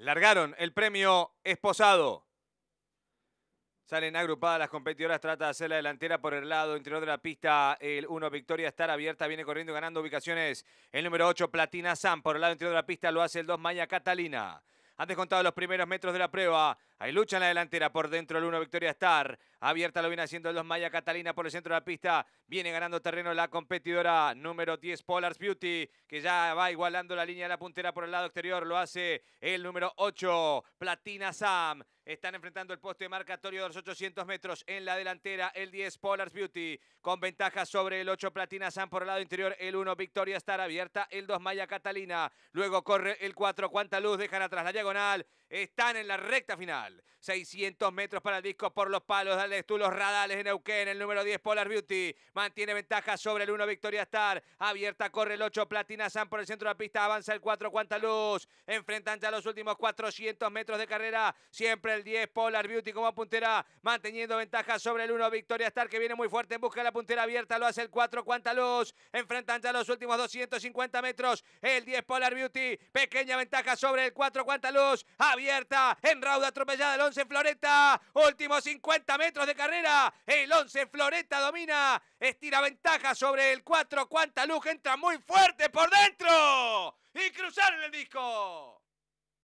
Largaron el premio Esposado. Salen agrupadas las competidoras, trata de hacer la delantera por el lado interior de la pista. El 1 Victoria estar abierta, viene corriendo ganando ubicaciones. El número 8 Platina Sam por el lado interior de la pista lo hace el 2 Maya Catalina. Han descontado los primeros metros de la prueba. Hay lucha en la delantera. Por dentro el 1, Victoria Star. Abierta lo viene haciendo el 2, Maya Catalina por el centro de la pista. Viene ganando terreno la competidora número 10, Polars Beauty, que ya va igualando la línea de la puntera por el lado exterior. Lo hace el número 8, Platina Sam. Están enfrentando el poste de marcatorio de los 800 metros en la delantera. El 10, Polars Beauty, con ventaja sobre el 8, Platina Sam por el lado interior. El 1, Victoria Star abierta. El 2, Maya Catalina. Luego corre el 4, Cuanta Luz. Dejan atrás la diagonal están en la recta final. 600 metros para el disco por los palos. Dale tú los radales en Neuquén. El número 10, Polar Beauty. Mantiene ventaja sobre el 1, Victoria Star. Abierta, corre el 8, Platina San por el centro de la pista. Avanza el 4, Cuanta Luz. Enfrentan ya los últimos 400 metros de carrera. Siempre el 10, Polar Beauty como puntera. Manteniendo ventaja sobre el 1, Victoria Star que viene muy fuerte en busca de la puntera abierta. Lo hace el 4, Cuanta Luz. Enfrentan ya los últimos 250 metros. El 10, Polar Beauty. Pequeña ventaja sobre el 4, Cuanta Luz abierta, en rauda atropellada el 11 Floreta, últimos 50 metros de carrera, el 11 Floreta domina, estira ventaja sobre el 4, Cuanta luz entra muy fuerte por dentro y cruzaron el disco.